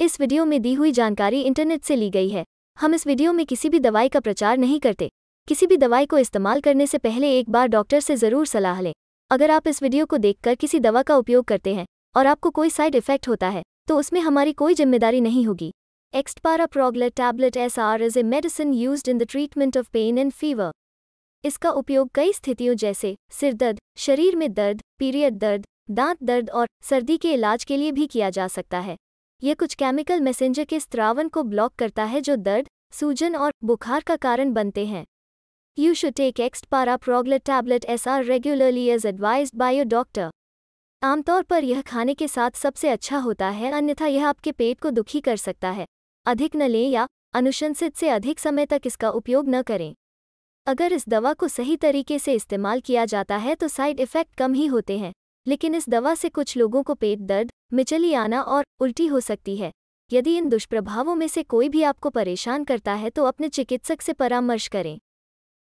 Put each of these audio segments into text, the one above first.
इस वीडियो में दी हुई जानकारी इंटरनेट से ली गई है हम इस वीडियो में किसी भी दवाई का प्रचार नहीं करते किसी भी दवाई को इस्तेमाल करने से पहले एक बार डॉक्टर से ज़रूर सलाह लें अगर आप इस वीडियो को देखकर किसी दवा का उपयोग करते हैं और आपको कोई साइड इफेक्ट होता है तो उसमें हमारी कोई जिम्मेदारी नहीं होगी Xpara Proglet tablet S R is a medicine use in the treatment of pain and fever इसका उपयोग कई स्थितियों जैसे सिरदर्द शरीर में दर्द पीरियड दर्द दांत दर्द और सर्दी के इलाज के लिए भी किया जा सकता है ये कुछ केमिकल मैसेंजर के स्त्रावन को ब्लॉक करता है जो दर्द सूजन और बुखार का कारण बनते हैं you take Xpara Proglet tablet S R regularly as advise by your doctor आमतौर पर यह खाने के साथ सबसे अच्छा होता है अन्यथा यह आपके पेट को दुखी कर सकता है अधिक न लें या अनुशंसित से अधिक समय तक इसका उपयोग न करें अगर इस दवा को सही तरीके से इस्तेमाल किया जाता है तो साइड इफ़ेक्ट कम ही होते हैं लेकिन इस दवा से कुछ लोगों को पेट दर्द मिचली आना और उल्टी हो सकती है यदि इन दुष्प्रभावों में से कोई भी आपको परेशान करता है तो अपने चिकित्सक से परामर्श करें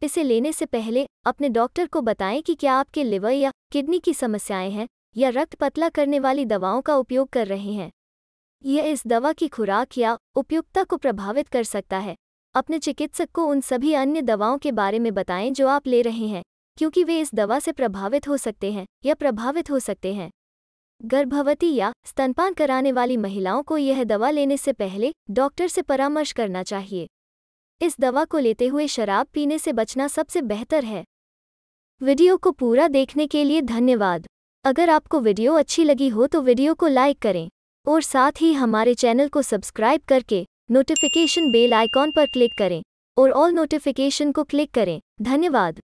इसे लेने से पहले अपने डॉक्टर को बताएं कि क्या आपके लिवर या किडनी की समस्याएं हैं या रक्त पतला करने वाली दवाओं का उपयोग कर रहे हैं यह इस दवा की खुराक या उपयुक्तता को प्रभावित कर सकता है अपने चिकित्सक को उन सभी अन्य दवाओं के बारे में बताएं जो आप ले रहे हैं क्योंकि वे इस दवा से प्रभावित हो सकते हैं या प्रभावित हो सकते हैं गर्भवती या स्तनपान कराने वाली महिलाओं को यह दवा लेने से पहले डॉक्टर से परामर्श करना चाहिए इस दवा को लेते हुए शराब पीने से बचना सबसे बेहतर है वीडियो को पूरा देखने के लिए धन्यवाद अगर आपको वीडियो अच्छी लगी हो तो वीडियो को लाइक करें और साथ ही हमारे चैनल को सब्सक्राइब करके नोटिफिकेशन बेल आइकॉन पर क्लिक करें और ऑल नोटिफिकेशन को क्लिक करें धन्यवाद